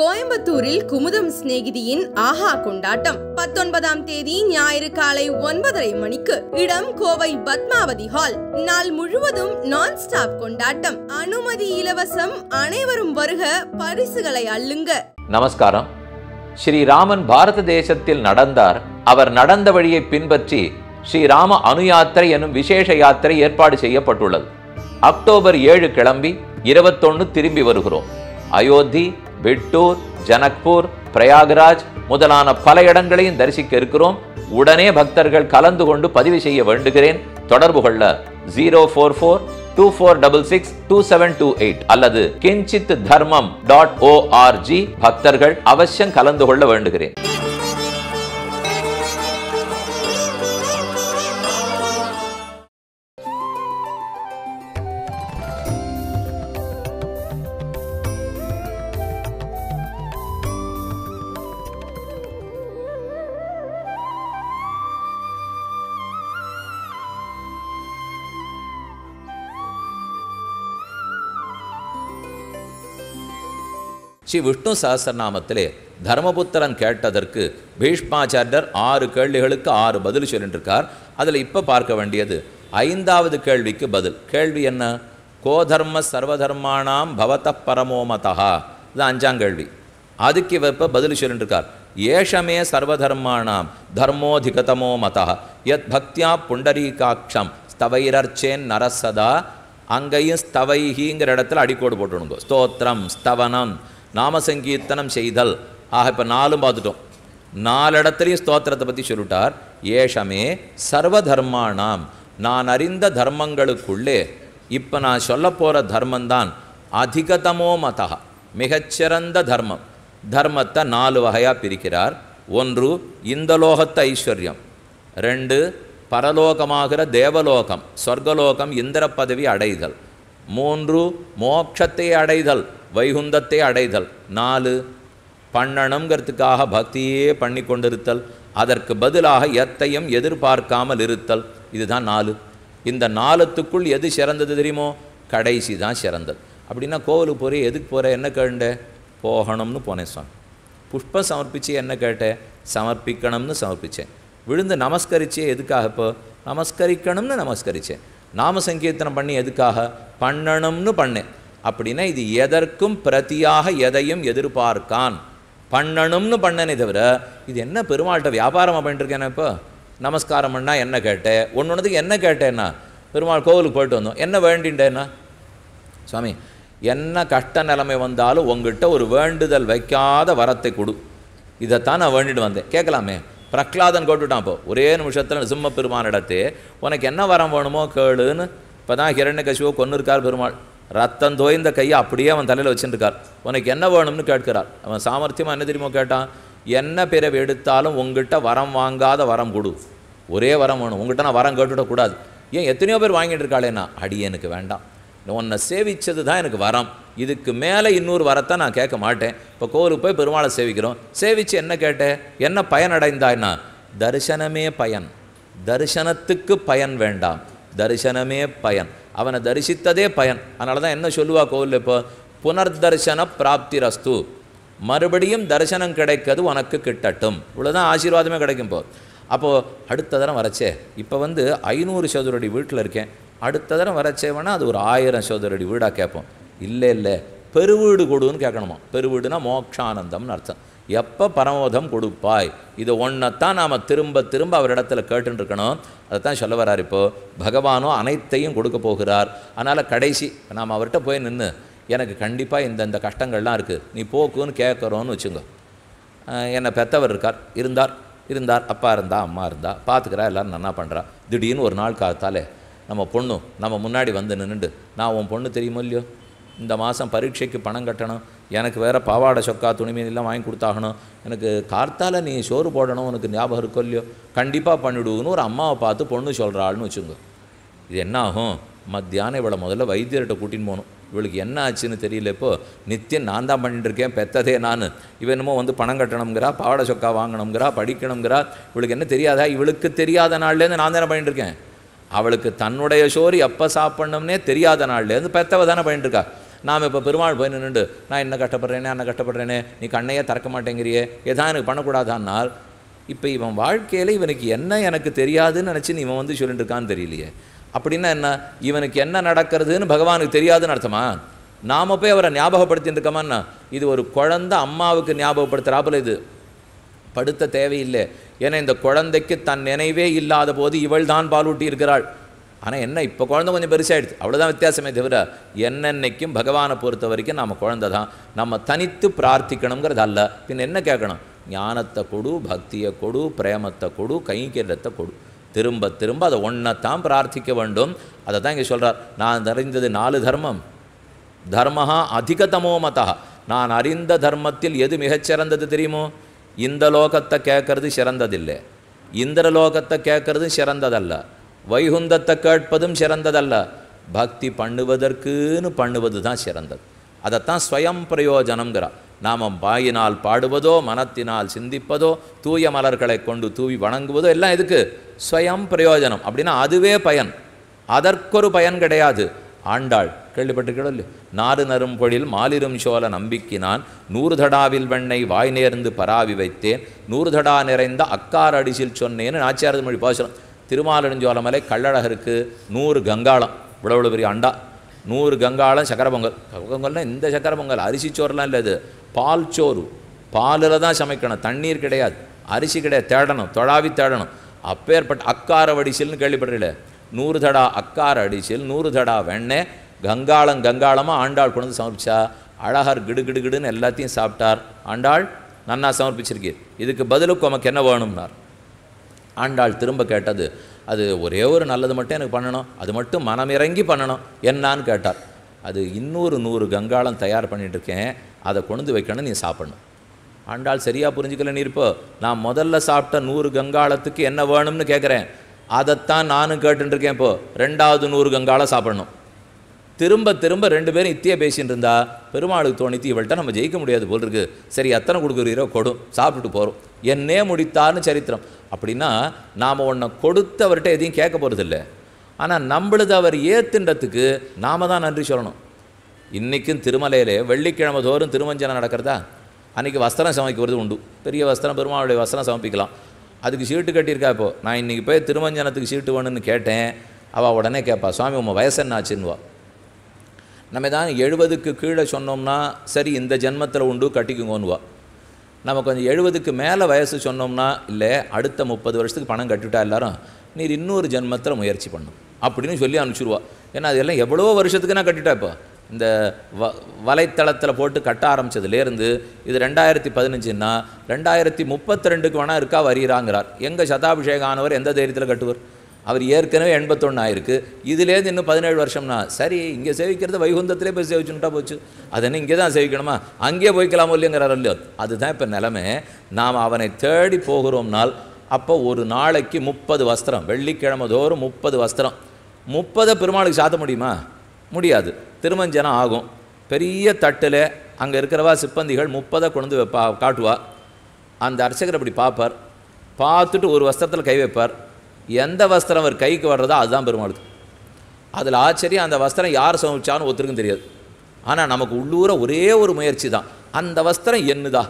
கோயம்புத்தூரில் குமுதம் சிநேகிதியின் ஆஹா கொண்டாட்டம் பத்தொன்பதாம் தேதி ஞாயிறு காலை ஒன்பதரை மணிக்கு இடம் கோவை பத்மாவதி ஹால் நாள் முழுவதும் நான் ஸ்டாப் கொண்டாட்டம் அனுமதி இலவசம் அனைவரும் வருக பரிசுகளை அள்ளுங்க நமஸ்காரம் ஸ்ரீராமன் பாரத தேசத்தில் நடந்தார் அவர் நடந்த வழியை பின்பற்றி ஸ்ரீராம அணு யாத்திரை எனும் விசேஷ யாத்திரை ஏற்பாடு செய்யப்பட்டுள்ளது அக்டோபர் ஏழு கிளம்பி இருபத்தொன்னு திரும்பி வருகிறோம் அயோத்தி பிட்டூர் ஜனக்பூர் பிரயாகராஜ் முதலான பல இடங்களையும் தரிசிக்க இருக்கிறோம் உடனே பக்தர்கள் கலந்து கொண்டு பதிவு செய்ய வேண்டுகிறேன் தொடர்பு கொள்ள zero four four two four double six two seven two eight அல்லது கிஞ்சித் தர்மம் டாட் ஓஆர்ஜி பக்தர்கள் அவசியம் கலந்து கொள்ள வேண்டுகிறேன் ஸ்ரீ விஷ்ணு சகசரநாமத்திலே தர்மபுத்திரன் கேட்டதற்கு பீஷ்மாச்சாரியர் ஆறு கேள்விகளுக்கு ஆறு பதில் சொல்லிட்டுருக்கார் அதில் இப்போ பார்க்க வேண்டியது ஐந்தாவது கேள்விக்கு பதில் கேள்வி என்ன கோதர்ம சர்வதர்மானாம் பவத பரமோமதா இது அஞ்சாம் கேள்வி அதுக்கு இப்போ பதில் சொல்லிட்டுருக்கார் ஏஷமே சர்வதர்மானாம் தர்மோதிகதமோ மதா யத் பக்தியா புண்டரீகாட்சம் ஸ்தவைரர்ச்சேன் நரசதா அங்கேயும் ஸ்தவைஹிங்கிற இடத்துல அடிக்கோடு போட்டுடுங்க ஸ்தோத்திரம் ஸ்தவனம் நாம சங்கீர்த்தனம் செய்தல் ஆக இப்போ நாலும் பார்த்துட்டோம் நாலு இடத்துலையும் ஸ்தோத்திரத்தை பற்றி சொல்லிட்டார் ஏஷமே சர்வ தர்மானாம் நான் அறிந்த தர்மங்களுக்குள்ளே இப்போ நான் சொல்ல போகிற தர்மந்தான் அதிகதமோ மதா மிகச்சிறந்த தர்மம் தர்மத்தை நாலு வகையாக பிரிக்கிறார் ஒன்று இந்த லோகத்து ஐஸ்வர்யம் ரெண்டு பரலோகமாகிற தேவலோகம் சொர்க்கலோகம் இந்திர பதவி அடைதல் மூன்று மோட்சத்தை அடைதல் வைகுந்தத்தை அடைதல் நாலு பண்ணணுங்கிறதுக்காக பக்தியே பண்ணி கொண்டிருத்தல் அதற்கு பதிலாக எத்தையும் எதிர்பார்க்காமல் இருத்தல் இதுதான் நாலு இந்த நாலுத்துக்குள் எது சிறந்தது தெரியுமோ கடைசி தான் சிறந்தது அப்படின்னா கோவிலுக்கு போகிறே எதுக்கு போகிற என்ன கேண்ட போகணும்னு போனேன் சுவாமி புஷ்பம் சமர்ப்பித்து என்ன கேட்டேன் சமர்ப்பிக்கணும்னு சமர்ப்பித்தேன் விழுந்து நமஸ்கரிச்சே எதுக்காக இப்போ நமஸ்கரிக்கணும்னு நமஸ்கரித்தேன் நாம சங்கீர்த்தனம் பண்ணி எதுக்காக பண்ணணும்னு பண்ணு அப்படின்னா இது எதற்கும் பிரதியாக எதையும் எதிர்பார்க்கான் பண்ணணும்னு பண்ணனே தவிர இது என்ன பெருமாள்கிட்ட வியாபாரமாக பண்ணிட்டுருக்கேன் இப்போ நமஸ்காரம் பண்ணால் என்ன கேட்டேன் ஒன்று ஒன்றுக்கு என்ன கேட்டேன்னா பெருமாள் கோவிலுக்கு போயிட்டு வந்தோம் என்ன வேண்டின்றேன்னா சுவாமி என்ன கஷ்ட நிலைமை வந்தாலும் உங்ககிட்ட ஒரு வேண்டுதல் வைக்காத வரத்தை கொடு இதைத்தான் நான் வேண்டிட்டு வந்தேன் கேட்கலாமே பிரக்லாதன் கோட்டுட்டான் இப்போ ஒரே நிமிஷத்தில் சிம்ம பெருமானிடத்து உனக்கு என்ன வரம் வேணுமோ கேளுன்னு இப்போ தான் ஹிரண்ய கசிவோ கொன்னிருக்கார் பெருமாள் ரத்தம் தோய்ந்த கையை அப்படியே அவன் தலையில் வச்சுருக்கார் உனக்கு என்ன வேணும்னு கேட்கிறார் அவன் சாமர்த்தியமாக என்ன தெரியுமோ கேட்டான் என்ன பிறவி எடுத்தாலும் உங்ககிட்ட வரம் வாங்காத வரம் கொடு ஒரே வரம் வேணும் உங்ககிட்ட நான் வரம் கேட்டுவிடக்கூடாது ஏன் எத்தனையோ பேர் வாங்கிட்டு இருக்காளேண்ணா அடி எனக்கு வேண்டாம் உன்னை சேவித்தது தான் எனக்கு வரம் இதுக்கு மேலே இன்னொரு வரத்தை நான் கேட்க மாட்டேன் இப்போ கோவிலுக்கு போய் பெருமாளை சேவிக்கிறோம் சேவித்து என்ன கேட்டேன் என்ன பயன் அடைந்தாய்னா தரிசனமே பயன் தரிசனத்துக்கு பயன் வேண்டாம் தரிசனமே பயன் அவனை தரிசித்ததே பயன் அதனால தான் என்ன சொல்லுவா கோவில் இப்போ புனர்தர்சன பிராப்தி ரஸ்து மறுபடியும் தரிசனம் கிடைக்கிறது உனக்கு கிட்டட்டும் இவ்வளோதான் ஆசீர்வாதமே கிடைக்கும் போ அப்போது அடுத்த தரம் வரச்சே இப்போ வந்து ஐநூறு சதுரடி வீட்டில் இருக்கேன் அடுத்த தரம் வரச்சேவனா அது ஒரு ஆயிரம் சதுரடி வீடாக கேட்போம் இல்லை இல்லை பெருவீடு கொடுன்னு கேட்கணுமா பெருவீடுனா மோக்ஷானந்தம்னு அர்த்தம் எப்போ பரமோதம் கொடுப்பாய் இது ஒன்றைத்தான் நாம் திரும்ப திரும்ப அவரிடத்தில் கேட்டுருக்கணும் அதை தான் சொல்ல வரார் இப்போது பகவானோ அனைத்தையும் கொடுக்க போகிறார் அதனால் கடைசி நாம் அவர்கிட்ட போய் நின்று எனக்கு கண்டிப்பாக இந்த இந்த கஷ்டங்கள்லாம் இருக்குது நீ போக்குன்னு கேட்குறோன்னு வச்சுங்க என்னை பெத்தவர் இருக்கார் இருந்தார் இருந்தார் அப்பா இருந்தா அம்மா இருந்தா பார்த்துக்கிறா எல்லோரும் நல்லா பண்ணுறா திடீர்னு ஒரு நாள் காத்தாலே நம்ம பொண்ணு நம்ம முன்னாடி வந்து நின்றுண்டு நான் உன் பொண்ணு தெரியுமோ இல்லையோ இந்த மாதம் பரீட்சைக்கு பணம் கட்டணும் எனக்கு வேறு பாவாடை சொக்கா துணிமீனெல்லாம் வாங்கி கொடுத்தாகணும் எனக்கு கார்த்தால் நீ சோறு போடணும் உனக்கு ஞாபகம் இருக்கோ இல்லையோ கண்டிப்பாக பண்ணிவிடுவோன்னு ஒரு அம்மாவை பார்த்து பொண்ணு சொல்கிறாள்னு வச்சுங்க இது என்ன ஆகும் மத்தியானம் இவளை முதல்ல வைத்தியர்கிட்ட கூட்டின்னு போகணும் இவளுக்கு என்ன ஆச்சுன்னு தெரியல இப்போ நித்தியம் நான் தான் பண்ணிட்டு இருக்கேன் பெத்ததே நான் இவனுமோ வந்து பணம் கட்டணுங்கிறா பாவாடை சொக்கா வாங்கணுங்கிறா படிக்கணுங்கிறா இவளுக்கு என்ன தெரியாதா இவளுக்கு தெரியாத நாள்லேருந்து நான் தானே பண்ணிட்டுருக்கேன் இருக்கேன் அவளுக்கு தன்னுடைய சோறு எப்போ சாப்பிட்ணும்னே தெரியாத நாள்லேருந்து பெத்தவை தானே பண்ணிட்டுருக்கா இருக்கா நாம் இப்போ பெருமாள் போய் நின்றுண்டு நான் என்ன கஷ்டப்படுறேனே அண்ணன் கஷ்டப்படுறேனே நீ கண்ணையே திறக்க மாட்டேங்கிறியே எதா எனக்கு பண்ணக்கூடாதான்னால் இப்போ இவன் வாழ்க்கையில் இவனுக்கு என்ன எனக்கு தெரியாதுன்னு நினச்சின்னு இவன் வந்து சொல்லிட்டு இருக்கான்னு தெரியலையே அப்படின்னா என்ன இவனுக்கு என்ன நடக்கிறதுன்னு பகவானுக்கு தெரியாதுன்னு அர்த்தமா நாம் போய் அவரை ஞாபகப்படுத்திட்டு இது ஒரு குழந்த அம்மாவுக்கு ஞாபகப்படுத்துகிறாப்புல இது படுத்த தேவையில்லை ஏன்னா இந்த குழந்தைக்கு தன் நினைவே இல்லாத போது இவள் தான் பாலூட்டி இருக்கிறாள் ஆனால் என்ன இப்போ குழந்த கொஞ்சம் பெருசாகிடுது அவ்வளோதான் வித்தியாசமே தவிர என்னென்னைக்கும் பகவானை பொறுத்த வரைக்கும் நம்ம குழந்த தான் நம்ம தனித்து பிரார்த்திக்கணுங்கிறது அல்ல பின் என்ன கேட்கணும் ஞானத்தை கொடு பக்தியை கொடு பிரேமத்தை கொடு கைங்கரியத்தை கொடு திரும்ப திரும்ப அதை ஒன்றை தான் பிரார்த்திக்க வேண்டும் அதை தான் இங்கே சொல்கிறார் நான் அறிந்தது நாலு தர்மம் அதிகதமோ மதா நான் அறிந்த தர்மத்தில் எது மிகச்சிறந்தது தெரியுமோ இந்த லோகத்தை கேட்கறது சிறந்ததில்லை இந்திரலோகத்தை கேட்கறது சிறந்ததல்ல வைகுந்தத்தை கேட்பதும் சிறந்ததல்ல பக்தி பண்ணுவதற்குன்னு பண்ணுவது தான் சிறந்தது அதைத்தான் ஸ்வயம் பிரயோஜனங்கிறார் நாம் வாயினால் பாடுவதோ மனத்தினால் சிந்திப்பதோ தூய மலர்களை கொண்டு தூவி வணங்குவதோ எல்லாம் இதுக்கு ஸ்வயம் பிரயோஜனம் அப்படின்னா அதுவே பயன் அதற்கொரு பயன் கிடையாது ஆண்டாள் கேள்விப்பட்டிருக்கிறோம் இல்லையோ நாறு நரும் பொழில் மாலிரும் சோழ நம்பிக்கினான் நூறு தடாவில் வெண்ணை வாய் நேர்ந்து பராவி வைத்தேன் நூறு தடா நிறைந்த அக்கார் அடிசில் சொன்னேன்னு நாச்சியாரது மொழி பாசுரம் திருமாலிருஞ்சோலமலை கள்ளழகருக்கு நூறு கங்காளம் இவ்வளோ பெரிய அண்டா நூறு கங்காளம் சக்கர பொங்கல் பொங்கல்னால் இந்த சக்கர பொங்கல் அரிசி சோறுலாம் இல்லை இது பால் சோறு பாலில் தான் சமைக்கணும் தண்ணீர் கிடையாது அரிசி கிடையாது தேடணும் தொழாவி தேடணும் அப்பேற்பட்ட அக்கார வடிசில்னு கேள்விப்படுறீல நூறு தடா அக்கார அடிசில் நூறு தடா வெண்ணெய் கங்காளம் கங்காளமாக ஆண்டாள் கொண்டு சமர்ப்பிச்சா அழகர் கிடு கிடு கிடுன்னு எல்லாத்தையும் சாப்பிட்டார் ஆண்டாள் நன்னா சமர்ப்பிச்சிருக்கீர் இதுக்கு பதிலுக்கு உமக்கு என்ன வேணும்னார் ஆண்டாள் திரும்ப கேட்டது அது ஒரே ஒரு நல்லது மட்டும் எனக்கு பண்ணணும் அது மட்டும் மனமிறங்கி பண்ணணும் என்னான்னு கேட்டார் அது இன்னொரு நூறு கங்காளம் தயார் பண்ணிகிட்ருக்கேன் அதை கொண்டு வைக்கணும் நீ சாப்பிடணும் ஆண்டாள் சரியாக புரிஞ்சுக்கல நீ இருப்போ நான் முதல்ல சாப்பிட்ட நூறு கங்காளத்துக்கு என்ன வேணும்னு கேட்குறேன் அதைத்தான் நானும் கேட்டுருக்கேன் இப்போது ரெண்டாவது நூறு கங்காளம் சாப்பிடணும் திரும்ப திரும்ப ரெண்டு பேரும் இத்தியே பேசிட்டு இருந்தா பெருமாளுக்கு தோணித்து இவள்கிட்ட நம்ம ஜெயிக்க முடியாது போல் இருக்கு சரி அத்தனை கொடுக்குறீரோ கொடும் சாப்பிட்டுட்டு போகிறோம் என்னே முடித்தார்னு சரித்திரம் அப்படின்னா நாம் உன்னை கொடுத்தவர்கிட்ட எதையும் கேட்க போகிறதில்ல ஆனால் நம்மளது அவர் ஏத்துன்றதுக்கு நாம தான் நன்றி சொல்லணும் இன்றைக்கும் திருமலையிலே வெள்ளிக்கிழமை தோறும் திருமஞ்சனம் நடக்கிறதா அன்றைக்கி வஸ்திரம் சமைக்கிறது உண்டு பெரிய வஸ்திரம் பெருமாளுடைய வஸ்திரம் சமைப்பிக்கலாம் அதுக்கு சீட்டு கட்டியிருக்கா இப்போது நான் இன்றைக்கி போய் திருமஞ்சனத்துக்கு சீட்டு வேணும்னு கேட்டேன் அவள் உடனே கேட்பா சுவாமி உங்கள் வயசு என்ன ஆச்சுன்னுவா நம்ம தான் எழுபதுக்கு கீழே சொன்னோம்னா சரி இந்த ஜென்மத்தில் உண்டு வா நம்ம கொஞ்சம் எழுபதுக்கு மேலே வயசு சொன்னோம்னா இல்லை அடுத்த முப்பது வருஷத்துக்கு பணம் கட்டிவிட்டா எல்லாரும் நீர் இன்னொரு ஜென்மத்தில் முயற்சி பண்ணும் அப்படின்னு சொல்லி அனுப்பிச்சிடுவா ஏன்னா அதெல்லாம் எவ்வளோ வருஷத்துக்கு நான் கட்டிட்டா இப்போ இந்த வ வலைத்தளத்தில் போட்டு கட்ட ஆரம்பித்ததுலேருந்து இது ரெண்டாயிரத்தி பதினஞ்சுன்னா ரெண்டாயிரத்தி முப்பத்தி ரெண்டுக்கு வேணால் இருக்கா வரீராங்கிறார் எங்கள் சதாபிஷேகம் ஆனவர் எந்த தைரியத்தில் கட்டுவர் அவர் ஏற்கனவே எண்பத்தொன்று ஆயிருக்கு இதுலேருந்து இன்னும் பதினேழு வருஷம்னா சரி இங்கே சேவிக்கிறது வைகுந்தத்திலே போய் சேவிச்சுட்டா போச்சு அதனால் இங்கே தான் சேவிக்கணுமா அங்கேயே போய்க்கலாமோ இல்லைங்கிறார் இல்லையோ அதுதான் இப்போ நிலமை நாம் அவனை தேடி போகிறோம்னால் அப்போ ஒரு நாளைக்கு முப்பது வஸ்திரம் வெள்ளிக்கிழமை தோறும் முப்பது வஸ்திரம் முப்பதை பெருமாளுக்கு சாத்த முடியுமா முடியாது திருமஞ்சனம் ஆகும் பெரிய தட்டில் அங்கே இருக்கிறவா சிப்பந்திகள் முப்பதை கொண்டு வைப்பா காட்டுவா அந்த அர்ச்சகர் அப்படி பார்ப்பார் பார்த்துட்டு ஒரு வஸ்திரத்தில் கை வைப்பார் எந்த வஸ்திரம் அவர் கைக்கு வர்றதோ அதுதான் பெருமாளுக்கு அதில் ஆச்சரியம் அந்த வஸ்திரம் யார் சமைச்சான்னு ஒருத்தருக்கும் தெரியாது ஆனால் நமக்கு உள்ளூர ஒரே ஒரு முயற்சி தான் அந்த வஸ்திரம் என்னதா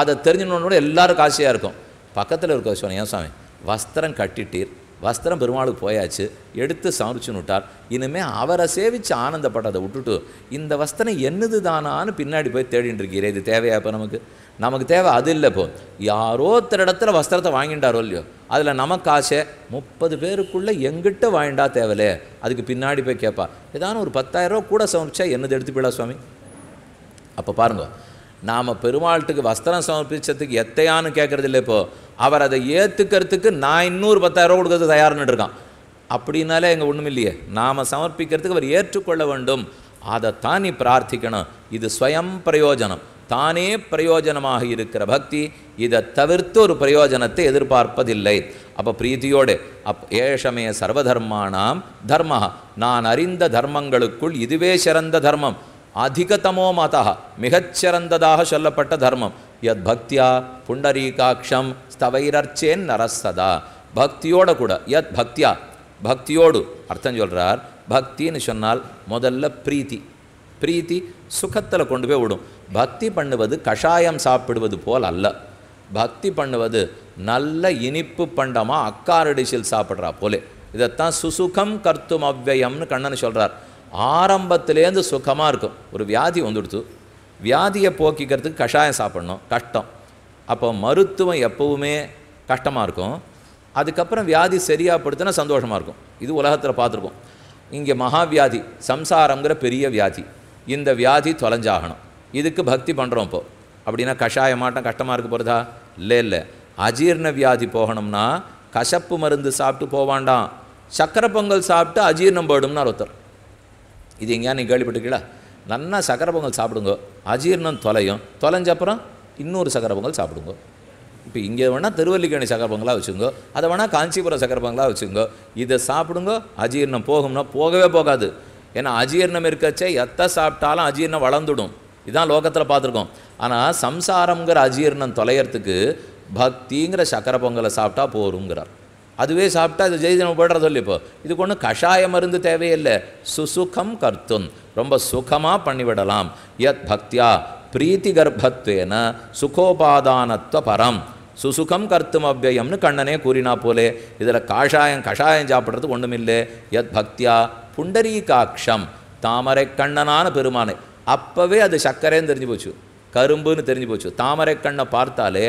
அதை கூட எல்லாருக்கும் ஆசையாக இருக்கும் பக்கத்தில் இருக்க சொன்னேன் ஏன் சாமி வஸ்திரம் கட்டிட்டீர் வஸ்திரம் பெருமாளுக்கு போயாச்சு எடுத்து சமரிச்சுன்னு விட்டார் இனிமேல் அவரை சேவித்து ஆனந்தப்பட்டதை விட்டுட்டு இந்த வஸ்திரம் என்னது தானான்னு பின்னாடி போய் தேடிட்டு இருக்கிறேன் இது தேவையா இப்போ நமக்கு நமக்கு தேவை அது இல்லை இப்போ யாரோ ஒருத்தர் இடத்துல வஸ்திரத்தை வாங்கிட்டாரோ இல்லையோ அதில் நமக்கு ஆசை முப்பது பேருக்குள்ளே எங்கிட்ட வாங்கிண்டா தேவையில்ல அதுக்கு பின்னாடி போய் கேட்பா ஏதானும் ஒரு பத்தாயிரரூவா கூட சமர்ப்பிச்சா என்னது எடுத்து போயிடா சுவாமி அப்போ பாருங்க நாம் பெருமாள்கிட்ட வஸ்திரம் சமர்ப்பித்ததுக்கு எத்தையான்னு கேட்குறது இல்லை இப்போது அவர் அதை ஏற்றுக்கிறதுக்கு நான் இன்னொரு பத்தாயிரரூவா கொடுக்கறது தயார்னு இருக்கான் அப்படின்னாலே எங்கள் ஒன்றும் இல்லையே நாம் சமர்ப்பிக்கிறதுக்கு அவர் ஏற்றுக்கொள்ள வேண்டும் அதைத்தான் நீ பிரார்த்திக்கணும் இது ஸ்வயம் பிரயோஜனம் தானே பிரயோஜனமாக இருக்கிற பக்தி இதை தவிர்த்து ஒரு பிரயோஜனத்தை எதிர்பார்ப்பதில்லை அப்போ பிரீத்தியோடு அப் ஏஷமே சர்வதர்மானாம் தர்ம நான் அறிந்த தர்மங்களுக்குள் இதுவே சிறந்த தர்மம் அதிகதமோ மதா மிகச்சிறந்ததாக சொல்லப்பட்ட தர்மம் யத் பக்தியா புண்டரீகாட்சம் ஸ்தவைரர்ச்சேன் நரசதா பக்தியோட கூட யத் பக்தியா பக்தியோடு அர்த்தம் சொல்கிறார் பக்தின்னு சொன்னால் முதல்ல பிரீத்தி பிரீத்தி சுகத்தில் கொண்டு போய் விடும் பக்தி பண்ணுவது கஷாயம் சாப்பிடுவது போல் அல்ல பக்தி பண்ணுவது நல்ல இனிப்பு பண்டமாக அக்காரடிசில் சாப்பிட்றா போலே இதைத்தான் சுசுகம் கர்த்தும் அவ்வயம்னு கண்ணன் சொல்கிறார் ஆரம்பத்திலேருந்து சுகமாக இருக்கும் ஒரு வியாதி வந்துடுத்து வியாதியை போக்கிக்கிறதுக்கு கஷாயம் சாப்பிட்ணும் கஷ்டம் அப்போ மருத்துவம் எப்போவுமே கஷ்டமாக இருக்கும் அதுக்கப்புறம் வியாதி சரியாக படுத்தினா சந்தோஷமாக இருக்கும் இது உலகத்தில் பார்த்துருக்கோம் இங்கே மகாவியாதி சம்சாரங்கிற பெரிய வியாதி இந்த வியாதி தொலைஞ்சாகணும் இதுக்கு பக்தி பண்ணுறோம் இப்போது அப்படின்னா கஷாயம் மாட்டம் கஷ்டமாக இருக்க போகிறதா இல்லை இல்லை அஜீர்ண வியாதி போகணும்னா கசப்பு மருந்து சாப்பிட்டு போவாண்டாம் சக்கரை பொங்கல் சாப்பிட்டு அஜீர்ணம் போயிடும்னா ஒருத்தர் இது எங்கேயா நீ கேள்விப்பட்டிருக்கீங்களா நல்லா சக்கரை பொங்கல் சாப்பிடுங்க அஜீர்ணம் தொலையும் தொலைஞ்ச அப்புறம் இன்னொரு சக்கரை பொங்கல் சாப்பிடுங்க இப்போ இங்கே வேணால் திருவல்லிக்கேணி சக்கரை பொங்கலாக வச்சுங்கோ அதை வேணால் காஞ்சிபுரம் சக்கரை பொங்கலாக வச்சுங்கோ இதை சாப்பிடுங்கோ அஜீர்ணம் போகும்னா போகவே போகாது ஏன்னா அஜீர்ணம் இருக்கச்சே எத்தை சாப்பிட்டாலும் அஜீர்ணம் வளர்ந்துடும் இதுதான் லோகத்தில் பார்த்துருக்கோம் ஆனால் சம்சாரங்கிற அஜீர்ணம் தொலைகிறதுக்கு பக்திங்கிற சக்கரை பொங்கலை சாப்பிட்டா போருங்கிறார் அதுவே சாப்பிட்டா அது ஜெய்தினம் போடுற சொல்லி இப்போ இதுக்கு ஒன்றும் கஷாய மருந்து தேவையில்லை சுசுகம் கர்த்தும் ரொம்ப சுகமாக பண்ணிவிடலாம் யத் பக்தியா பிரீத்தி கர்ப்பத்துவேன சுகோபாதானத்துவ பரம் சுசுகம் கர்த்தும் அவ்வயம்னு கண்ணனே கூறினா போலே இதில் காஷாயம் கஷாயம் சாப்பிட்றதுக்கு ஒன்றுமில்லை யத் பக்தியா புண்டரீகாட்சம் தாமரை கண்ணனான பெருமானை அப்போவே அது சர்க்கரைன்னு தெரிஞ்சு போச்சு கரும்புன்னு தெரிஞ்சு போச்சு தாமரை கண்ணை பார்த்தாலே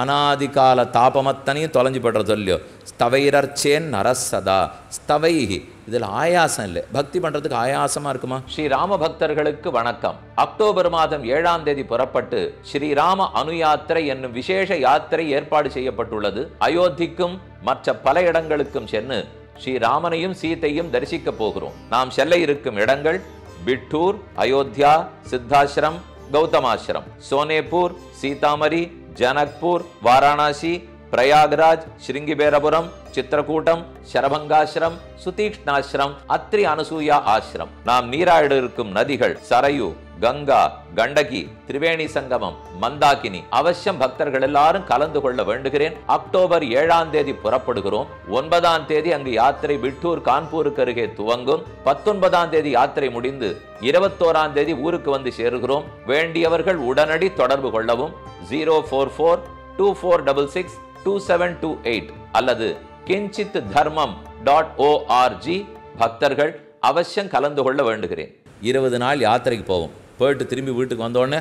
அனாதிகால தாபமத்தனையும் தொலைஞ்சு படுறது இல்லையோ ஸ்தவைரர்ச்சேன் நரசதா ஸ்தவைகி இதில் ஆயாசம் இல்லை பக்தி பண்ணுறதுக்கு ஆயாசமாக இருக்குமா ஸ்ரீராம பக்தர்களுக்கு வணக்கம் அக்டோபர் மாதம் ஏழாம் தேதி புறப்பட்டு ஸ்ரீராம அனு யாத்திரை என்னும் விசேஷ யாத்திரை ஏற்பாடு செய்யப்பட்டுள்ளது அயோத்திக்கும் மற்ற பல இடங்களுக்கும் சென்று ஸ்ரீராமனையும் சீத்தையும் தரிசிக்க போகிறோம் நாம் செல்ல இருக்கும் இடங்கள் பிட்டூர் அயோத்தியா சித்தாசிரம் கௌதமாசிரம் சோனேபூர் சீதாமரி ஜனக்பூர் வாராணாசி பிரயாக்ராஜ் ஸ்ரீங்கிபேரபுரம் சித்திரக்கூட்டம் சரபங்காசிரம் சுதீக்ஷ்ணாசிரம் அத்ரி அனசூயா ஆசிரம் நாம் நீராடு இருக்கும் நதிகள் சரையு கங்கா கண்டகி திரிவேணி சங்கமம் மந்தாகினி அவசியம் பக்தர்கள் எல்லாரும் கலந்து கொள்ள வேண்டுகிறேன் அக்டோபர் ஏழாம் தேதி புறப்படுகிறோம் ஒன்பதாம் தேதி அங்கு யாத்திரை விட்டூர் கான்பூருக்கு அருகே துவங்கும் பத்தொன்பதாம் தேதி யாத்திரை முடிந்து இருபத்தோராம் தேதி ஊருக்கு வந்து சேருகிறோம் வேண்டியவர்கள் உடனடி தொடர்பு கொள்ளவும் zero four four two four double six two seven two eight அல்லது கிஞ்சித் தர்மம் டாட் ஓஆர்ஜி பக்தர்கள் அவசியம் கலந்து கொள்ள வேண்டுகிறேன் இருபது நாள் யாத்திரைக்கு போவோம் போயிட்டு திரும்பி வீட்டுக்கு வந்தோடனே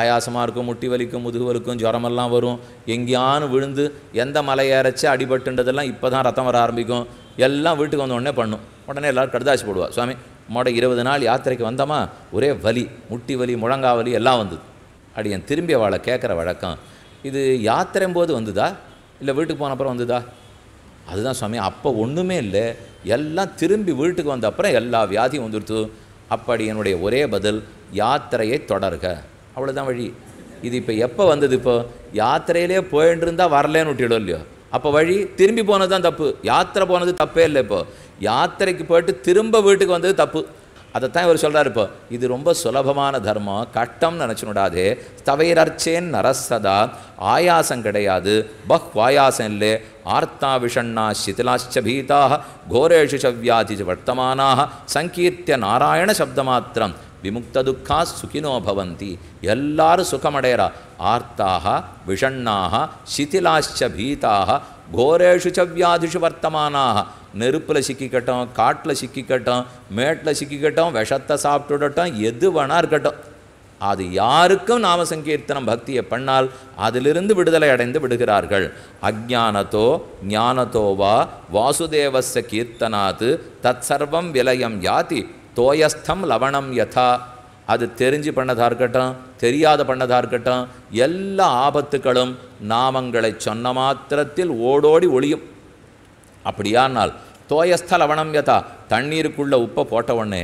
ஆயாசமாக இருக்கும் முட்டி வலிக்கும் முதுகு வலிக்கும் ஜுரமெல்லாம் வரும் எங்கேயானு விழுந்து எந்த மலை ஏறச்சு அடிபட்டுன்றதெல்லாம் இப்போ தான் ரத்தம் வர ஆரம்பிக்கும் எல்லாம் வீட்டுக்கு வந்த உடனே பண்ணும் உடனே எல்லோரும் கடுதாசி போடுவா சுவாமி மொட இருபது நாள் யாத்திரைக்கு வந்தோமா ஒரே வலி முட்டி வலி முழங்கா வலி எல்லாம் வந்தது அப்படி என் திரும்பிய வாழை கேட்குற வழக்கம் இது யாத்திரையும் போது வந்ததா இல்லை வீட்டுக்கு போன அப்புறம் வந்ததா அதுதான் சுவாமி அப்போ ஒன்றுமே இல்லை எல்லாம் திரும்பி வீட்டுக்கு வந்த அப்புறம் எல்லா வியாதியும் வந்துடுத்து அப்படி என்னுடைய ஒரே பதில் யாத்திரையை தொடர்க அவ்வளோதான் வழி இது இப்போ எப்போ வந்தது இப்போ யாத்திரையிலே போயின்னு இருந்தால் வரலன்னு விட்டுடும் இல்லையோ அப்போ வழி திரும்பி போனது தான் தப்பு யாத்திரை போனது தப்பே இல்லை இப்போ யாத்திரைக்கு போயிட்டு திரும்ப வீட்டுக்கு வந்தது தப்பு அதைத்தான் இவர் சொல்கிறார் இப்போ இது ரொம்ப சுலபமான தர்மம் கட்டம்னு விடாதே தவைரர்ச்சேன் நரசதா ஆயாசம் கிடையாது பஹ் வாயாசம் இல்லை ஆர்த்தா விஷண்ணா சிதிலாச்ச பீதாக கோரேஷு சவ்யாதி வர்த்தமானாக சங்கீர்த்திய நாராயண சப்தமாத்திரம் விமுக்துக்கா சுகினோ பவந்தி எல்லாரும் சுகமடையரா ஆர்த்தாக விஷண்ணாக சிதிலாச்ச பீதாக கோரேஷு ச வர்த்தமானாக நெருப்பில் சிக்கிக்கட்டும் காட்டில் சிக்கிக்கட்டும் மேட்டில் சிக்கிக்கட்டும் விஷத்தை சாப்பிட்டுடட்டும் எது வேணா இருக்கட்டும் அது யாருக்கும் நாம சங்கீர்த்தனம் பக்தியை பண்ணால் அதிலிருந்து விடுதலை அடைந்து விடுகிறார்கள் அஜானத்தோ ஞானத்தோவா வாசுதேவச கீர்த்தனாத்து தத் சர்வம் விலயம் யாதி தோயஸ்தம் லவணம் யதா அது தெரிஞ்சு பண்ணதாக இருக்கட்டும் தெரியாத பண்ணதாக இருக்கட்டும் எல்லா ஆபத்துக்களும் நாமங்களை சொன்ன மாத்திரத்தில் ஓடோடி ஒழியும் அப்படியானால் தோயஸ்த லவணம் யதா தண்ணீருக்குள்ளே உப்பை போட்ட உடனே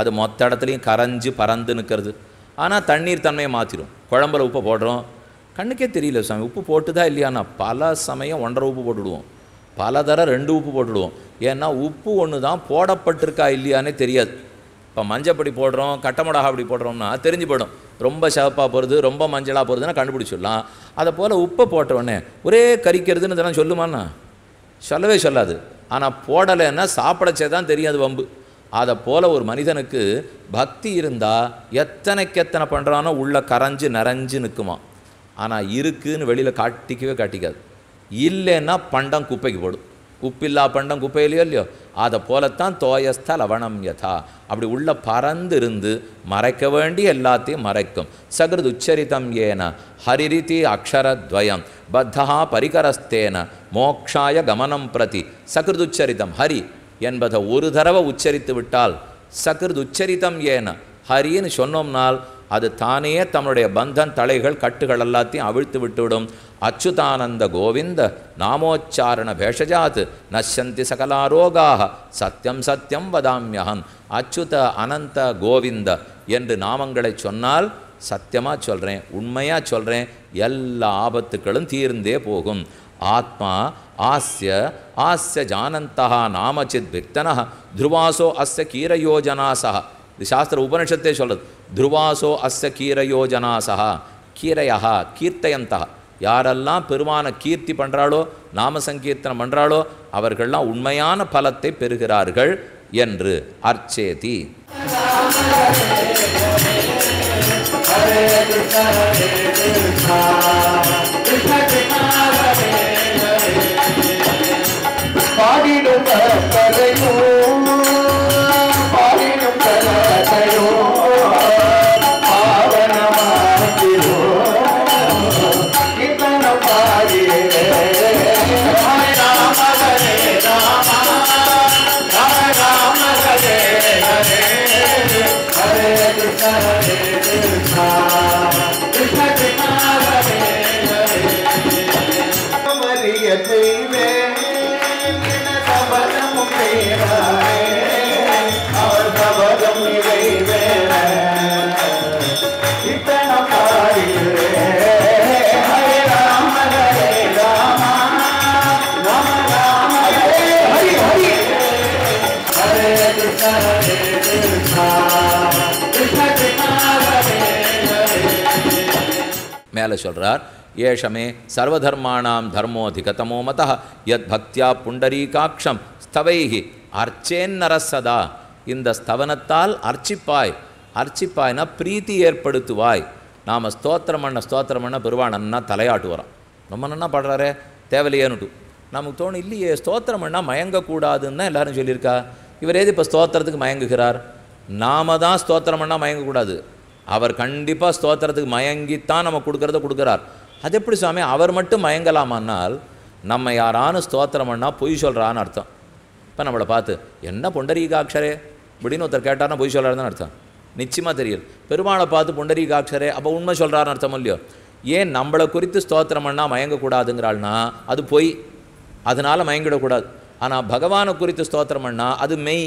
அது மொத்த இடத்துலையும் கரைஞ்சி பறந்து நிற்கிறது ஆனால் தண்ணீர் தன்மையை மாற்றிடும் குழம்புல உப்பை போடுறோம் கண்ணுக்கே தெரியல சாமி உப்பு போட்டுதா இல்லையாண்ணா பல சமயம் ஒன்றரை உப்பு போட்டுடுவோம் பல தர ரெண்டு உப்பு போட்டுடுவோம் ஏன்னா உப்பு ஒன்று தான் போடப்பட்டிருக்கா இல்லையானே தெரியாது இப்போ மஞ்சப்படி போடுறோம் கட்டமடகா அப்படி போடுறோம்னா தெரிஞ்சு போயிடும் ரொம்ப சிவப்பாக போகிறது ரொம்ப மஞ்சளாக போகிறதுனா கண்டுபிடிச்சிடலாம் அதை போல் உப்பை போட்டவுடனே ஒரே கறிக்கிறதுன்னு இதெல்லாம் சொல்லுமாண்ணா சொல்லவே சொல்லாது ஆனால் போடலைன்னா சாப்பிடச்சே தான் தெரியாது வம்பு அதை போல் ஒரு மனிதனுக்கு பக்தி இருந்தால் எத்தனைக்கு எத்தனை பண்ணுறானோ உள்ளே கரைஞ்சு நிறைஞ்சு நிற்குமா ஆனால் இருக்குதுன்னு வெளியில் காட்டிக்கவே காட்டிக்காது இல்லைன்னா பண்டம் குப்பைக்கு போடும் உப்பில்லா பண்டம் குப்பையிலையோ இல்லையோ அதை போலத்தான் தோயஸ்த லவணம் யதா அப்படி உள்ள பறந்து இருந்து மறைக்க வேண்டி எல்லாத்தையும் மறைக்கும் சகிருது உச்சரித்தம் ஏன ஹரிரிதி அக்ஷரத்வயம் பத்தா பரிகரஸ்தேன மோக்ஷாய கமனம் பிரதி சகிருத் உச்சரித்தம் ஹரி என்பதை ஒரு தடவை உச்சரித்து விட்டால் சகிருது உச்சரித்தம் ஏன ஹரின்னு சொன்னோம்னால் அது தானே தம்முடைய பந்தன் தலைகள் கட்டுகள் எல்லாத்தையும் அவிழ்த்து விட்டுவிடும் அச்சுதானந்த கோவிந்த நாமோச்சாரண பேஷஜாத் நஷ்யந்தி சகலாரோகாக சத்தியம் சத்தியம் வதாமியகம் அச்சுத அனந்த கோவிந்த என்று நாமங்களை சொன்னால் சத்தியமாக சொல்கிறேன் உண்மையாக சொல்கிறேன் எல்லா ஆபத்துக்களும் தீர்ந்தே போகும் ஆத்மா ஆஸ்ய ஆஸ்ய ஜானந்தா நாமச்சித் விக்தனா துருவாசோ அஸ்ய கீரயோஜனாசா இது சாஸ்திர உபனிஷத்தே சொல்லுது துருவாசோ அஸ்ஸ கீரயோஜனாசா ஜனாசா கீரையா கீர்த்தையந்தா யாரெல்லாம் பெருமான கீர்த்தி பண்ணுறாளோ நாம சங்கீர்த்தனம் பண்ணுறாளோ அவர்கள்லாம் உண்மையான பலத்தை பெறுகிறார்கள் என்று அர்ச்சேதி பாடிடும் மேலே சொல்கிறார் ஏஷமே சர்வதர்மாணாம் தர்மோதிகதமோ மத யத் பக்தியா புண்டரீகாட்சம் ஸ்தவைகி அர்ச்சேன்னரசதா இந்த ஸ்தவனத்தால் அர்ச்சிப்பாய் அர்ச்சிப்பாய்னா பிரீத்தி ஏற்படுத்துவாய் நாம் ஸ்தோத்திரம் பண்ண ஸ்தோத்திரம் பண்ண பெருவானன்னா தலையாட்டு வரோம் ரொம்ப நன்னா பாடுறாரே தேவையில்லையேன்னுட்டு நமக்கு தோணும் இல்லையே ஸ்தோத்திரம் பண்ணால் மயங்கக்கூடாதுன்னு எல்லாரும் சொல்லியிருக்கா இவர் ஏது இப்போ ஸ்தோத்திரத்துக்கு மயங்குகிறார் நாம தான் ஸ்தோத்திரம் பண்ணால் மயங்கக்கூடாது அவர் கண்டிப்பாக ஸ்தோத்திரத்துக்கு மயங்கித்தான் நம்ம கொடுக்குறத கொடுக்குறார் அது எப்படி சுவாமி அவர் மட்டும் மயங்கலாமான்னால் நம்ம யாரானு ஸ்தோத்திரம் பண்ணால் பொய் சொல்கிறான்னு அர்த்தம் இப்போ நம்மளை பார்த்து என்ன பொண்டரீகாட்சரே அப்படின்னு ஒருத்தர் கேட்டார்னா பொய் சொல்கிறாருன்னு அர்த்தம் நிச்சயமாக தெரியல் பெருமாளை பார்த்து பொண்டரீகாட்சரே அப்போ உண்மை சொல்கிறாருன்னு அர்த்தம் இல்லையோ ஏன் நம்மளை குறித்து ஸ்தோத்திரம் பண்ணால் மயங்கக்கூடாதுங்கிறாள்னா அது பொய் அதனால் மயங்கிடக்கூடாது ஆனால் பகவானை குறித்து ஸ்தோத்திரம் பண்ணால் அது மெய்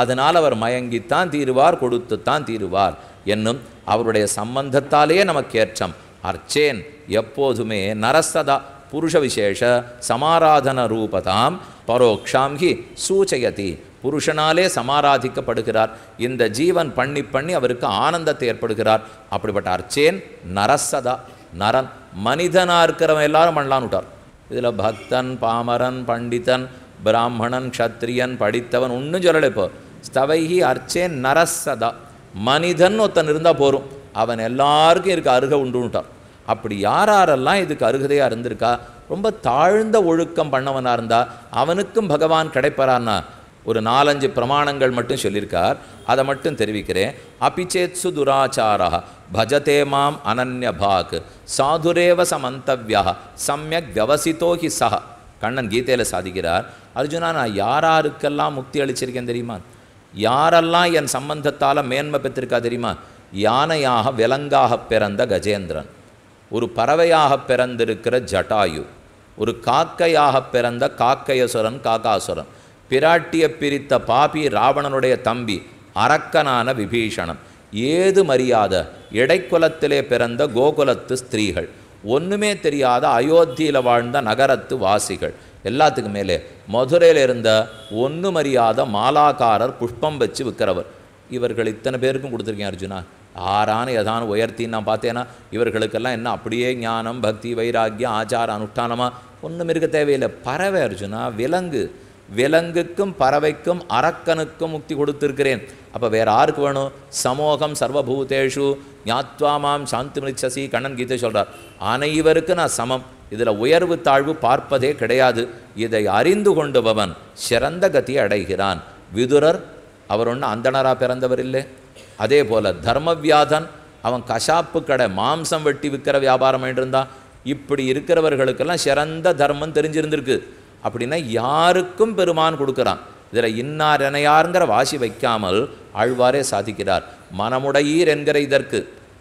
அதனால் அவர் மயங்கித்தான் தீருவார் கொடுத்துத்தான் தீருவார் என்னும் அவருடைய சம்பந்தத்தாலேயே நமக்கு ஏற்றம் அர்ச்சேன் எப்போதுமே நரசதா புருஷ விசேஷ சமாராதன ரூபதாம் பரோக்ஷாம் ஹி சூச்சயதி புருஷனாலே சமாராதிக்கப்படுகிறார் இந்த ஜீவன் பண்ணி பண்ணி அவருக்கு ஆனந்தத்தை ஏற்படுகிறார் அப்படிப்பட்ட அர்ச்சேன் நரசதா நரன் மனிதனாக இருக்கிறவன் எல்லாரும் விட்டார் இதில் பக்தன் பாமரன் பண்டிதன் பிராமணன் க்ஷத்ரியன் படித்தவன் ஒன்றும் சொல்லலை இப்போ ஸ்தவைகி அர்ச்சே நரசதா மனிதன் ஒருத்தன் இருந்தால் போகும் அவன் எல்லாருக்கும் இருக்க அருகை உண்டுட்டான் அப்படி யார் யாரெல்லாம் இதுக்கு அருகதையாக இருந்திருக்கா ரொம்ப தாழ்ந்த ஒழுக்கம் பண்ணவனாக இருந்தால் அவனுக்கும் பகவான் கிடைப்பறான்னா ஒரு நாலஞ்சு பிரமாணங்கள் மட்டும் சொல்லியிருக்கார் அதை மட்டும் தெரிவிக்கிறேன் அபிச்சேத்சு துராச்சாரா பஜதே மாம் அனன்யபாக் சாதுரேவ சமந்தவியா சமயக் வியவசித்தோ சஹ கண்ணன் கீதையில் சாதிக்கிறார் அர்ஜுனா நான் யாராருக்கெல்லாம் முக்தி அளிச்சிருக்கேன் தெரியுமா யாரெல்லாம் என் சம்பந்தத்தால் மேன்மை பெற்றிருக்கா தெரியுமா யானையாக விலங்காக பிறந்த கஜேந்திரன் ஒரு பறவையாக பிறந்திருக்கிற ஜட்டாயு ஒரு காக்கையாக பிறந்த காக்கையசுரன் காக்காசுரன் பிராட்டியை பிரித்த பாபி ராவணனுடைய தம்பி அரக்கனான விபீஷணன் ஏது மரியாத இடைக்குலத்திலே பிறந்த கோகுலத்து ஸ்திரீகள் ஒன்றுமே தெரியாத அயோத்தியில் வாழ்ந்த நகரத்து வாசிகள் எல்லாத்துக்கு மேலே மதுரையில் இருந்த ஒன்றும் அறியாத மாலாக்காரர் புஷ்பம் வச்சு விற்கிறவர் இவர்கள் இத்தனை பேருக்கும் கொடுத்துருக்கேன் அர்ஜுனா ஆறான ஏதான உயர்த்தின்னு நான் பார்த்தேன்னா இவர்களுக்கெல்லாம் என்ன அப்படியே ஞானம் பக்தி வைராக்கியம் ஆச்சார அனுஷ்டானமாக ஒன்றும் இருக்க தேவையில்லை பறவை அர்ஜுனா விலங்கு விலங்குக்கும் பறவைக்கும் அரக்கனுக்கும் முக்தி கொடுத்திருக்கிறேன் அப்போ வேறு யாருக்கு வேணும் சமோகம் சர்வபூதேஷு ஞாத்வாமாம் சாந்தி மிச்சசி கண்ணன் கீதை சொல்கிறார் அனைவருக்கும் நான் சமம் இதில் உயர்வு தாழ்வு பார்ப்பதே கிடையாது இதை அறிந்து கொண்டுபவன் சிறந்த கதியை அடைகிறான் விதுரர் அவர் ஒன்று அந்தனராக பிறந்தவர் இல்லை அதே போல் தர்மவியாதன் அவன் கஷாப்பு கடை மாம்சம் வெட்டி விற்கிற வியாபாரம் பண்ணிட்டு இருந்தான் இப்படி இருக்கிறவர்களுக்கெல்லாம் சிறந்த தர்மம் தெரிஞ்சிருந்திருக்கு அப்படின்னா யாருக்கும் பெருமான் கொடுக்குறான் இதில் இன்னார் எனையாருங்கிற வாசி வைக்காமல் ஆழ்வாரே சாதிக்கிறார் மனமுடையீர் என்கிற இதற்கு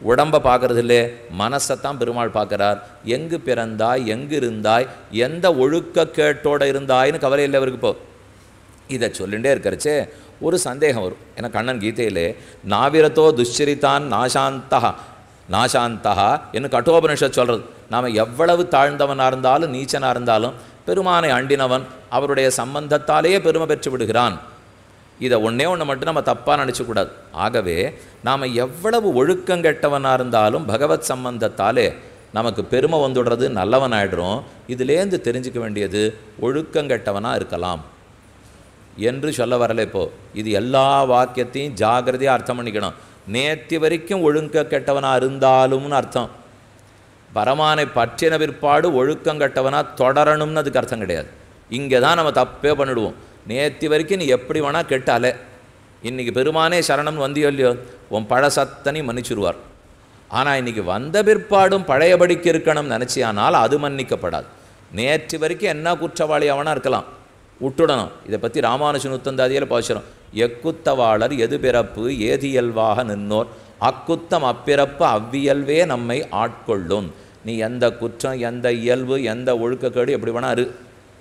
உடம்பை பார்க்கறது மனசைத்தான் பெருமாள் பார்க்குறார் எங்கு பிறந்தாய் எங்கு இருந்தாய் எந்த ஒழுக்க கேட்டோடு இருந்தாய்னு கவலை இல்லை அவருக்கு இப்போ இதை சொல்லிகிட்டே இருக்கிறச்சே ஒரு சந்தேகம் வரும் ஏன்னா கண்ணன் கீதையிலே நாவிரத்தோ துஷ்சரித்தான் நாசாந்தா நாசாந்தா என்று கட்டோபனிஷத் சொல்கிறது நாம் எவ்வளவு தாழ்ந்தவனாக இருந்தாலும் நீச்சனாக இருந்தாலும் பெருமானை அண்டினவன் அவருடைய சம்பந்தத்தாலேயே பெருமை பெற்று விடுகிறான் இதை ஒன்றே ஒன்று மட்டும் நம்ம தப்பாக நினச்சிக்கூடாது ஆகவே நாம் எவ்வளவு ஒழுக்கம் கெட்டவனாக இருந்தாலும் பகவத் சம்பந்தத்தாலே நமக்கு பெருமை வந்துடுறது நல்லவன் ஆயிடுறோம் இதுலேருந்து தெரிஞ்சுக்க வேண்டியது ஒழுக்கங்கெட்டவனாக இருக்கலாம் என்று சொல்ல வரல இப்போது இது எல்லா வாக்கியத்தையும் ஜாகிரதையாக அர்த்தம் பண்ணிக்கணும் நேற்று வரைக்கும் ஒழுங்க கெட்டவனாக இருந்தாலும்னு அர்த்தம் பரமானை பற்றின பிற்பாடு ஒழுக்கம் கட்டவனாக தொடரணும்னு அதுக்கு அர்த்தம் கிடையாது இங்கே தான் நம்ம தப்பே பண்ணிடுவோம் நேற்று வரைக்கும் நீ எப்படி வேணால் கெட்டாலே இன்றைக்கி பெருமானே சரணம்னு வந்தியோ இல்லையோ உன் சத்தனி மன்னிச்சிருவார் ஆனால் இன்றைக்கி வந்த பிற்பாடும் பழையபடிக்கு இருக்கணும்னு நினச்சியானால் அது மன்னிக்கப்படாது நேற்று வரைக்கும் என்ன குற்றவாளி அவனாக இருக்கலாம் விட்டுடணும் இதை பற்றி ராமானுஜன் உத்தந்தாதியில் பாசுகிறோம் எக்குத்தவாளர் எது பிறப்பு ஏதியல்வாக நின்னோர் அக்குத்தம் அப்பிறப்ப அவ்வியல்வே நம்மை ஆட்கொள்ளும் நீ எந்த குற்றம் எந்த இயல்பு எந்த ஒழுக்கக்கேடு எப்படி வேணா இரு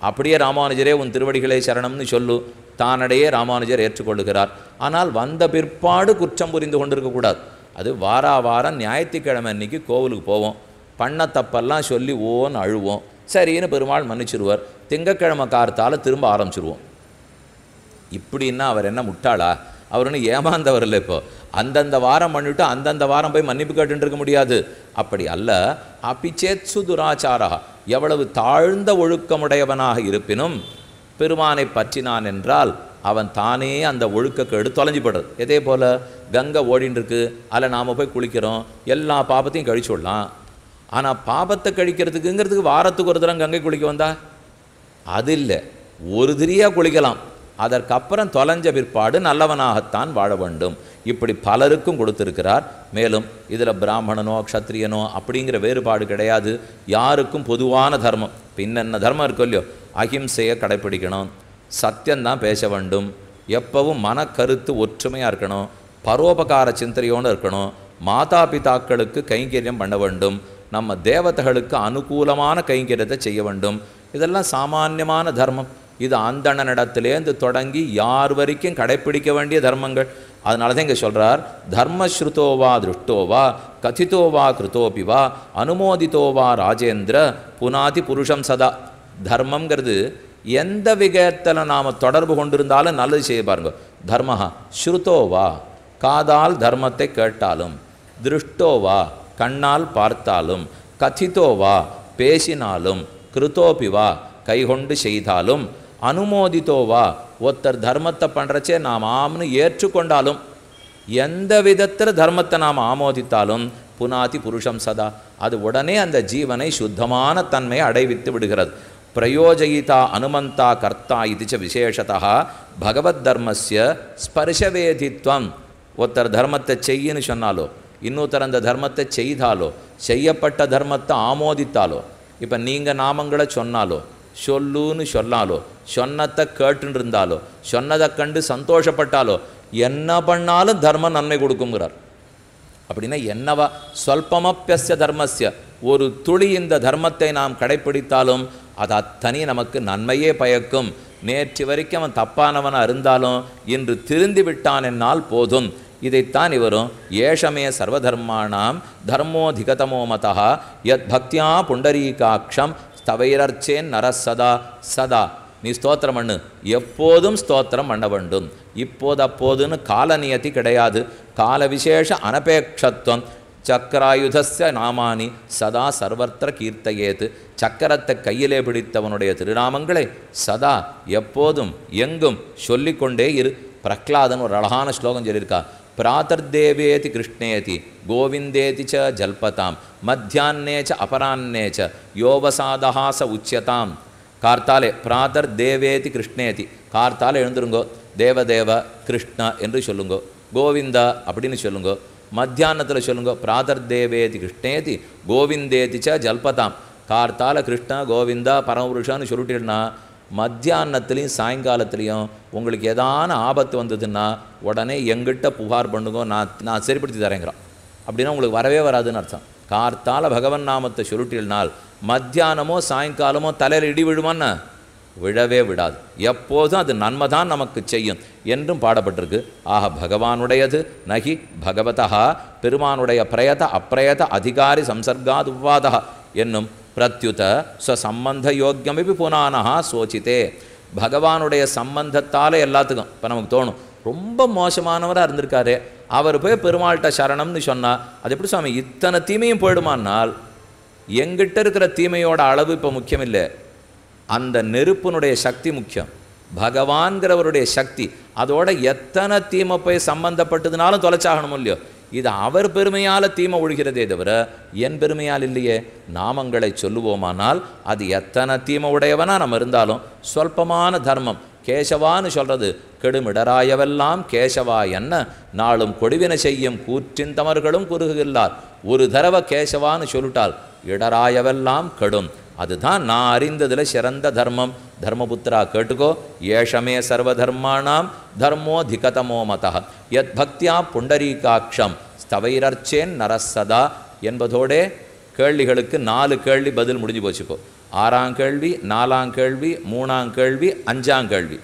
அப்படியே ராமானுஜரே உன் திருவடிகளை சரணம்னு சொல்லு தானடையே ராமானுஜர் ஏற்றுக்கொள்ளுகிறார் ஆனால் வந்த பிற்பாடு குற்றம் புரிந்து கொண்டிருக்கக்கூடாது அது வாரா வாரம் ஞாயிற்றுக்கிழமை அன்னைக்கு கோவிலுக்கு போவோம் பண்ண தப்பெல்லாம் சொல்லி ஓன்னு அழுவோம் சரின்னு பெருமாள் மன்னிச்சிருவார் திங்கக்கிழமை கார்த்தால் திரும்ப ஆரம்பிச்சிருவோம் இப்படின்னா அவர் என்ன முட்டாளா அவர் ஒன்றும் ஏமாந்தவர் இல்லை இப்போ அந்தந்த வாரம் பண்ணிவிட்டு அந்தந்த வாரம் போய் மன்னிப்பு கேட்டுருக்க முடியாது அப்படி அல்ல அபிச்சேத்சு துராச்சாரா எவ்வளவு தாழ்ந்த ஒழுக்கமுடையவனாக இருப்பினும் பெருமானை பற்றினான் என்றால் அவன் தானே அந்த ஒழுக்கக்கு எடுத்து தொலைஞ்சிப்படுறது இதே போல் கங்கை ஓடின்ட்டுருக்கு அதில் நாம் போய் குளிக்கிறோம் எல்லா பாபத்தையும் கழிச்சு விடலாம் ஆனால் பாபத்தை கழிக்கிறதுக்குங்கிறதுக்கு வாரத்துக்கு ஒரு தரம் கங்கை குளிக்க வந்தா அது இல்லை ஒரு திரியாக குளிக்கலாம் அதற்கப்புறம் தொலைஞ்ச பிற்பாடு நல்லவனாகத்தான் வாழ வேண்டும் இப்படி பலருக்கும் கொடுத்திருக்கிறார் மேலும் இதில் பிராமணனோ க்ஷத்ரியனோ அப்படிங்கிற வேறுபாடு கிடையாது யாருக்கும் பொதுவான தர்மம் பின்னென்ன தர்மம் இருக்கோ இல்லையோ அகிம்சையை கடைப்பிடிக்கணும் சத்தியந்தான் பேச வேண்டும் எப்பவும் மனக்கருத்து ஒற்றுமையாக இருக்கணும் பரோபகார சிந்தனையோடு இருக்கணும் மாதா பிதாக்களுக்கு கைங்கரியம் பண்ண வேண்டும் நம்ம தேவதைகளுக்கு அனுகூலமான கைங்கரியத்தை செய்ய வேண்டும் இதெல்லாம் சாமானியமான தர்மம் இது அந்தணனிடத்திலேருந்து தொடங்கி யார் வரைக்கும் கடைப்பிடிக்க வேண்டிய தர்மங்கள் அதனால தான் இங்கே சொல்கிறார் தர்மஸ்ருதோவா திருஷ்டோவா கதித்தோவா கிருதோபிவா அனுமோதித்தோவா ராஜேந்திர புனாதி புருஷம் சதா தர்மங்கிறது எந்த விகத்தில் நாம் தொடர்பு கொண்டிருந்தாலும் நல்லது செய்ய பாருங்க தர்மஹா ஸ்ருதோவா காதால் தர்மத்தை கேட்டாலும் திருஷ்டோவா கண்ணால் பார்த்தாலும் கதித்தோவா பேசினாலும் கிருதோபிவா கைகொண்டு செய்தாலும் அனுமோதித்தோவா ஒருத்தர் தர்மத்தை பண்ணுறச்சே நாம் ஆம்னு ஏற்றுக்கொண்டாலும் எந்த விதத்தில் தர்மத்தை நாம் ஆமோதித்தாலும் புனாதி புருஷம் சதா அது உடனே அந்த ஜீவனை சுத்தமான தன்மையை அடைவித்து விடுகிறது பிரயோஜயிதா அனுமந்தா கர்த்தா இதுச்ச விசேஷதா பகவத் தர்மஸ்ய ஸ்பர்ஷவேதித்வம் ஒருத்தர் தர்மத்தை செய்யின்னு சொன்னாலோ இன்னொருத்தர் அந்த தர்மத்தை செய்தாலோ செய்யப்பட்ட தர்மத்தை ஆமோதித்தாலோ இப்போ நீங்கள் நாமங்களை சொன்னாலோ சொல்லுன்னு சொல்லாலோ சொன்னத்தை கேட்டுன்னு இருந்தாலோ சொன்னதை கண்டு சந்தோஷப்பட்டாலோ என்ன பண்ணாலும் தர்மம் நன்மை கொடுக்குங்கிறார் அப்படின்னா என்னவா சொல்பமப்பிய தர்மஸ்ய ஒரு துளி இந்த தர்மத்தை நாம் கடைப்பிடித்தாலும் அது அத்தனி நமக்கு நன்மையே பயக்கும் நேற்று வரைக்கும் அவன் தப்பானவனாக இருந்தாலும் இன்று திருந்தி விட்டான் என்னால் போதும் இதைத்தான் இவரும் ஏஷமே சர்வதர்மானாம் தர்மோதிகதமோ மதா யத் பக்தியா புண்டரீகாட்சம் தவைரர்ச்சேன் நர சதா சதா நீ ஸ்தோத்திரம் பண்ணு எப்போதும் ஸ்தோத்திரம் பண்ண வேண்டும் இப்போது அப்போதுன்னு காலநியதி கிடையாது கால விசேஷ அனபேட்சத்துவம் சக்கராயுதஸ்ய நாமானி சதா சர்வத்திர கீர்த்தையேத்து சக்கரத்தை கையிலே பிடித்தவனுடைய திருநாமங்களை சதா எப்போதும் எங்கும் சொல்லிக்கொண்டே இரு பிரஹ்லாதன் ஒரு அழகான ஸ்லோகம் சொல்லியிருக்கா ప్రాతర్దేవేతి కృష్ణేతి గోవిందేతి చ జల్పతాం మధ్యాహ్నే చ అపరాహ్నే చ యోవసాదహ స ఉచ్యతాం கார்த்தாலே பிராதர் தேவேதி கிருஷ்ணேதி கார்த்தால எழுந்துருங்கோ தேவதேவ கிருஷ்ணா என்று சொல்லுங்கோ கோவிந்தா அப்படின்னு சொல்லுங்கோ மத்தியானத்தில் சொல்லுங்கோ பிராதர் தேவேதி கிருஷ்ணேதி கோவிந்தேதி ச ஜல்பதாம் கார்த்தால கிருஷ்ணா கோவிந்தா பரமபுருஷான்னு சொல்லிட்டேன்னா மத்தியானத்துலேயும் சாயங்காலத்துலேயும் உங்களுக்கு எதான ஆபத்து வந்ததுன்னா உடனே எங்கிட்ட புகார் பண்ணுங்க நான் நான் சரிப்படுத்தி தரேங்கிறோம் அப்படின்னா உங்களுக்கு வரவே வராதுன்னு அர்த்தம் கார்த்தால பகவன் நாமத்தை சுருட்டினால் மத்தியானமோ சாயங்காலமோ தலையில் இடி விழுவான்னு விழவே விடாது எப்போதும் அது நன்மை தான் நமக்கு செய்யும் என்றும் பாடப்பட்டிருக்கு ஆக பகவானுடையது நகி பகவதா பெருமானுடைய பிரயத அப்பிரயத அதிகாரி சம்சர்காது என்னும் பிரத்யுத சம்பந்த யோக்கியமிப்பி புனானஹா சோச்சித்தே பகவானுடைய சம்பந்தத்தால் எல்லாத்துக்கும் இப்போ நமக்கு தோணும் ரொம்ப மோசமானவராக இருந்திருக்காரு அவர் போய் பெருமாள்கிட்ட சரணம்னு சொன்னால் அது எப்படி சுவாமி இத்தனை தீமையும் போயிடுமானால் எங்கிட்ட இருக்கிற தீமையோட அளவு இப்போ முக்கியம் இல்லை அந்த நெருப்பினுடைய சக்தி முக்கியம் பகவான்கிறவருடைய சக்தி அதோட எத்தனை தீமை போய் சம்பந்தப்பட்டதுனாலும் தொலைச்சாகணும் இல்லையோ இது அவர் பெருமையால் தீமை ஒழுகிறதே தவிர என் பெருமையால் இல்லையே நாமங்களை சொல்லுவோமானால் அது எத்தனை தீமை உடையவனா நம்ம இருந்தாலும் சொல்பமான தர்மம் கேசவான்னு சொல்கிறது கெடுமிடராயவெல்லாம் கேசவா என்ன நாளும் கொடுவினை செய்யும் கூற்றின் தமர்களும் குறுகுகிறார் ஒரு தடவை கேசவான்னு சொல்லிட்டால் இடராயவெல்லாம் கெடும் அதுதான் நான் அறிந்ததில் சிறந்த தர்மம் தர்மபுத்திரா ಧರ್ಮಪುತ್ರ ಕೇಟುಕೋ ಯೇಷಮೇ ಸರ್ವಧರ್ಮಾಣಾಂ மத ಮತಃ பக்தியா புண்டரீகாட்சம் ஸ்தவைரர்ச்சேன் நரசதா என்பதோடே கேள்விகளுக்கு நாலு கேள்வி பதில் முடிஞ்சு போச்சுக்கோ ஆறாம் கேள்வி நாலாம் கேள்வி மூணாம் கேள்வி அஞ்சாம் கேள்வி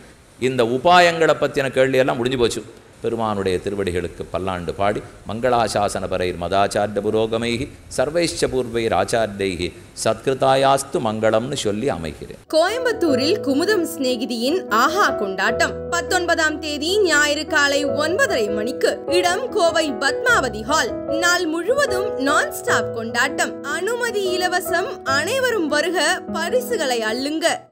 இந்த உபாயங்களை பற்றின கேள்வியெல்லாம் முடிஞ்சு போச்சு பெருமானுடைய திருவடிகளுக்கு பல்லாண்டு பாடி மங்களாசாசன பரையர் மதாச்சாரிய புரோகமைகி சர்வைஷ்ட பூர்வை ஆச்சாரியைகி சத்கிருதாயாஸ்து மங்களம்னு சொல்லி அமைகிறேன் கோயம்புத்தூரில் குமுதம் சிநேகிதியின் ஆஹா கொண்டாட்டம் பத்தொன்பதாம் தேதி ஞாயிறு காலை ஒன்பதரை மணிக்கு இடம் கோவை பத்மாவதி ஹால் நாள் முழுவதும் நான் ஸ்டாப் கொண்டாட்டம் அனுமதி இலவசம் அனைவரும் வருக பரிசுகளை அள்ளுங்க